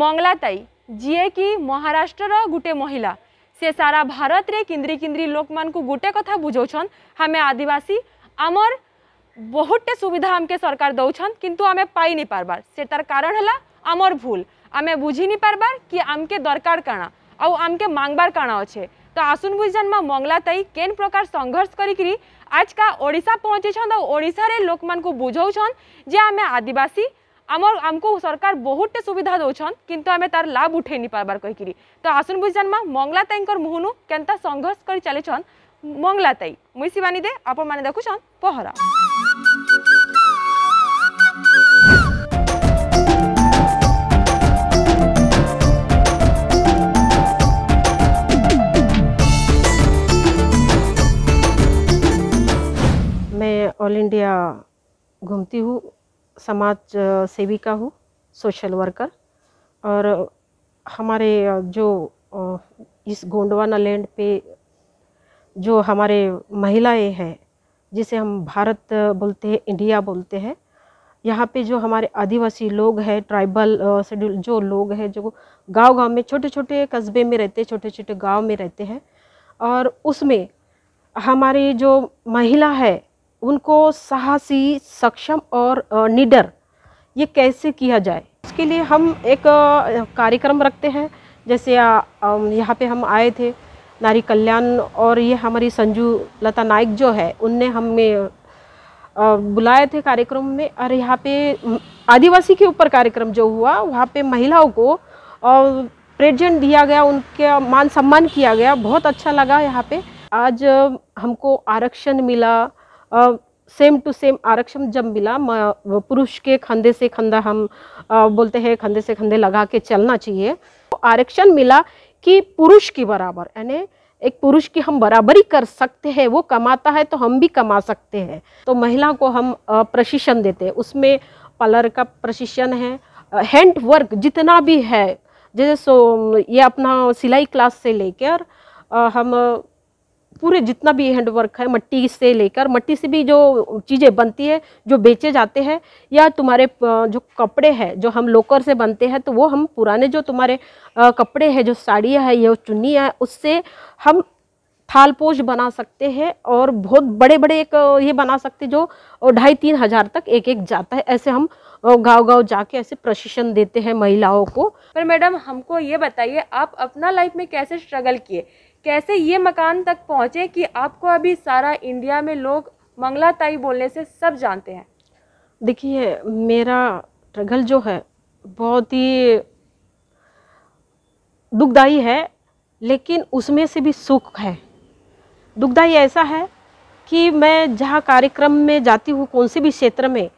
ମଙ୍ଗଲାତାଇ ଯିଏକି ମହାରାଷ୍ଟ୍ରର ଗୋଟେ ମହିଳା ସେ ସାରା ଭାରତରେ କେନ୍ଦ୍ରି କେନ୍ଦ୍ରି ଲୋକମାନଙ୍କୁ ଗୋଟେ କଥା ବୁଝଉଛନ୍ ଆମେ ଆଦିବାସୀ ଆମର ବହୁତଟେ ସୁବିଧା ଆମକେ ସରକାର ଦଉଛନ୍ କିନ୍ତୁ ଆମେ ପାଇନି ପାର୍ବାର୍ ସେଟାର କାରଣ ହେଲା ଆମର ଭୁଲ ଆମେ ବୁଝିନି ପାର୍ବାର୍ କି ଆମକେ ଦରକାର କାଣା ଆଉ ଆମକେ ମାଙ୍ଗବାର କାଣା ଅଛେ ତ ଆସୁନ୍ ବୁଝିଛନ୍ ମା ମଙ୍ଗଲାତାଇ କେନ୍ ପ୍ରକାର ସଂଘର୍ଷ କରିକିରି ଆଜକା ଓଡ଼ିଶା ପହଞ୍ଚିଛନ୍ ଆଉ ଓଡ଼ିଶାରେ ଲୋକମାନଙ୍କୁ ବୁଝଉଛନ୍ ଯେ ଆମେ ଆଦିବାସୀ আমার আমকু সরকার বহুতটে সুবিধা দৌছন কিন্তু আমি তার লাভ উঠাই নি পারবার কহিকি তো আসুন বুঝি জানমা মংলা তাইঙ্কর মুহনু কেনতা সংঘর্ষ করে চালিছন মংলা তাই মুই শিবানী দে আপন মানে দেখুছন পহরা मैं ऑल इंडिया घूमती हूँ समाज सेविका हूँ सोशल वर्कर और हमारे जो इस गोंडवाना लैंड पे जो हमारे महिलाएं हैं जिसे हम भारत बोलते हैं इंडिया बोलते हैं यहाँ पे जो हमारे आदिवासी लोग हैं ट्राइबल शेड्यूल जो लोग हैं जो गांव गांव में छोटे छोटे कस्बे में रहते हैं छोटे छोटे गांव में रहते हैं और उसमें हमारी जो महिला है उनको साहसी सक्षम और निडर ये कैसे किया जाए उसके लिए हम एक कार्यक्रम रखते हैं जैसे यहाँ पे हम आए थे नारी कल्याण और ये हमारी संजू लता नाइक जो है उनने हमें बुलाए थे कार्यक्रम में और यहाँ पे आदिवासी के ऊपर कार्यक्रम जो हुआ वहाँ पे महिलाओं को प्रेजेंट दिया गया उनके मान सम्मान किया गया बहुत अच्छा लगा यहाँ पे आज हमको आरक्षण मिला सेम टू सेम आरक्षण जब मिला पुरुष के खंधे से खंधा हम आ, बोलते हैं खंधे से खंधे लगा के चलना चाहिए तो आरक्षण मिला कि पुरुष की बराबर यानी एक पुरुष की हम बराबरी कर सकते हैं वो कमाता है तो हम भी कमा सकते हैं तो महिला को हम प्रशिक्षण देते हैं उसमें पार्लर का प्रशिक्षण है हैंड वर्क जितना भी है जैसे सो ये अपना सिलाई क्लास से लेकर हम पूरे जितना भी हैंडवर्क है मट्टी से लेकर मट्टी से भी जो चीज़ें बनती है जो बेचे जाते हैं या तुम्हारे जो कपड़े हैं जो हम लोकर से बनते हैं तो वो हम पुराने जो तुम्हारे कपड़े हैं जो साड़ियाँ हैं या चुन्नी है उससे हम थालपोश बना सकते हैं और बहुत बड़े बड़े एक ये बना सकते जो ढाई तीन हज़ार तक एक एक जाता है ऐसे हम गांव गांव जाके ऐसे प्रशिक्षण देते हैं महिलाओं को पर मैडम हमको ये बताइए आप अपना लाइफ में कैसे स्ट्रगल किए कैसे ये मकान तक पहुँचे कि आपको अभी सारा इंडिया में लोग मंगलाताई बोलने से सब जानते हैं देखिए मेरा स्ट्रगल जो है बहुत ही दुखदाई है लेकिन उसमें से भी सुख है दुखदा ये ऐसा है कि मैं जहाँ कार्यक्रम में जाती हूँ कौन से भी क्षेत्र में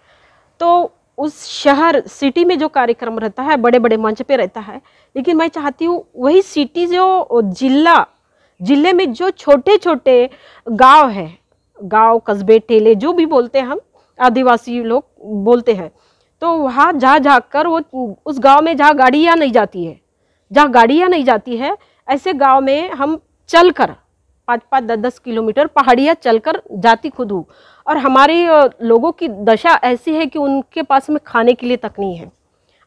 तो उस शहर सिटी में जो कार्यक्रम रहता है बड़े बड़े मंच पे रहता है लेकिन मैं चाहती हूँ वही सिटी जो जिला जिले में जो छोटे छोटे गांव है गांव कस्बे ठेले जो भी बोलते हैं हम आदिवासी लोग बोलते हैं तो वहाँ जा जा कर वो उस गांव में जहाँ गाड़ियाँ नहीं जाती है जहाँ गाड़ियाँ नहीं जाती है ऐसे गाँव में हम चल कर पाँच पाँच दस दस किलोमीटर पहाड़ियाँ चलकर जाती खुद हूँ और हमारे लोगों की दशा ऐसी है कि उनके पास में खाने के लिए तक नहीं है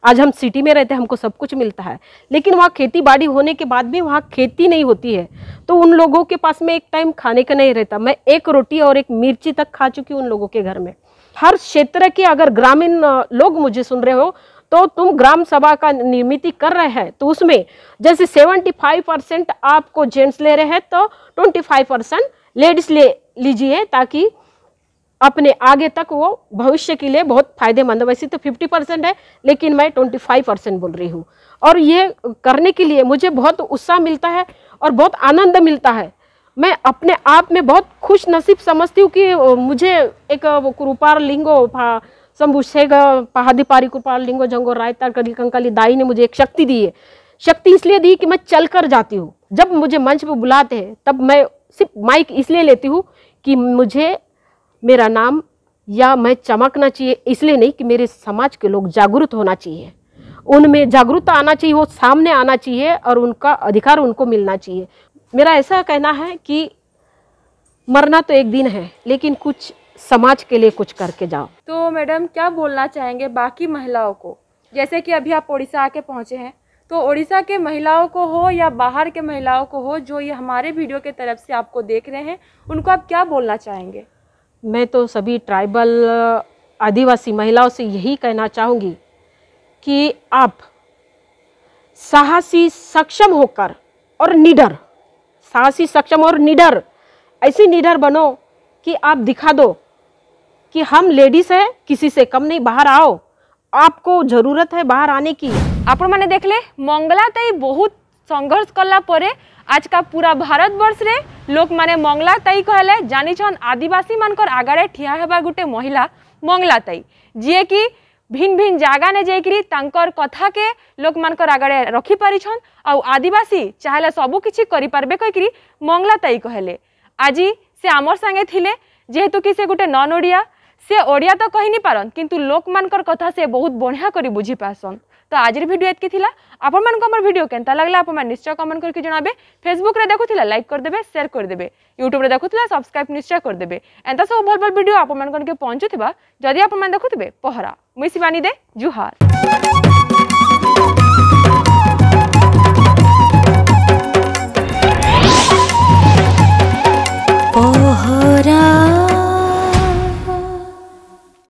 आज हम सिटी में रहते हैं हमको सब कुछ मिलता है लेकिन वहाँ खेती बाड़ी होने के बाद भी वहाँ खेती नहीं होती है तो उन लोगों के पास में एक टाइम खाने का नहीं रहता मैं एक रोटी और एक मिर्ची तक खा चुकी हूँ उन लोगों के घर में हर क्षेत्र के अगर ग्रामीण लोग मुझे सुन रहे हो तो तुम ग्राम सभा का निर्मित कर रहे हैं तो उसमें जैसे 75 परसेंट आपको जेंट्स ले रहे हैं तो 25 परसेंट लेडीज ले लीजिए ताकि अपने आगे तक वो भविष्य के लिए बहुत फायदेमंद वैसे तो 50 परसेंट है लेकिन मैं 25 परसेंट बोल रही हूँ और ये करने के लिए मुझे बहुत उत्साह मिलता है और बहुत आनंद मिलता है मैं अपने आप में बहुत खुश नसीब समझती हूँ कि मुझे एक कृपार लिंगो संभुषेग पहादी पाल लिंगो जंगो रायता कली कंकाली दाई ने मुझे एक शक्ति दी है शक्ति इसलिए दी कि मैं चल कर जाती हूँ जब मुझे मंच पर बुलाते हैं तब मैं सिर्फ माइक इसलिए लेती हूँ कि मुझे मेरा नाम या मैं चमकना चाहिए इसलिए नहीं कि मेरे समाज के लोग जागरूक होना चाहिए उनमें जागरूकता आना चाहिए वो सामने आना चाहिए और उनका अधिकार उनको मिलना चाहिए मेरा ऐसा कहना है कि मरना तो एक दिन है लेकिन कुछ समाज के लिए कुछ करके जाओ तो मैडम क्या बोलना चाहेंगे बाकी महिलाओं को जैसे कि अभी आप ओडिशा आके पहुँचे हैं तो उड़ीसा के महिलाओं को हो या बाहर के महिलाओं को हो जो ये हमारे वीडियो के तरफ से आपको देख रहे हैं उनको आप क्या बोलना चाहेंगे मैं तो सभी ट्राइबल आदिवासी महिलाओं से यही कहना चाहूँगी कि आप साहसी सक्षम होकर और निडर साहसी सक्षम और निडर ऐसी निडर बनो कि आप दिखा दो कि हम लेडीज है किसी से कम नहीं बाहर आओ आपको जरूरत है बाहर आने की आपण मैंने मंगला तई बहुत संघर्ष कला पर आज का पूरा भारत बर्ष रे लोक माने तई कहले जानिछन आदिवासी मानकर आगाड़े ठिया हेबा गुटे महिला मंगला मंगलाताई जी की ভিন ভিন জায়গা নে যাইকি তাঁকর কথাকে লোক মানকর আগাড়ে রখিপারিছন আউ আদিবাসী চাহলে সবু কিছু করিপারবে কইকি মংলাতাই কহলে আজি সে আমার সাঙ্গে থিলে যেহেতু কি से গোটে নন ओडिया সে ওড়িয়া তো কহিনি পারন কিন্তু লোকমানকর কথা সে বহুত বঢ়িয়া করে বুঝি পারসন তো আজির ভিডিও এতকি লা আপন মানুষ আমার ভিডিও কেনতা লাগলা আপন নিশ্চয় কমেন্ট করি জনাবে ফেসবুকরে দেখুলা লাইক করিদেবে সেয়ার করিদেবে ইউট্যুবরে দেখুলা সবসক্রাইব নিশ্চয় করিদেবে এন্তা সব ভাল ভাল ভিডিও আপন মানুষ পৌঁছুবা যদি আপন দেখুবে পহরা মুই শিবানী দে জুহার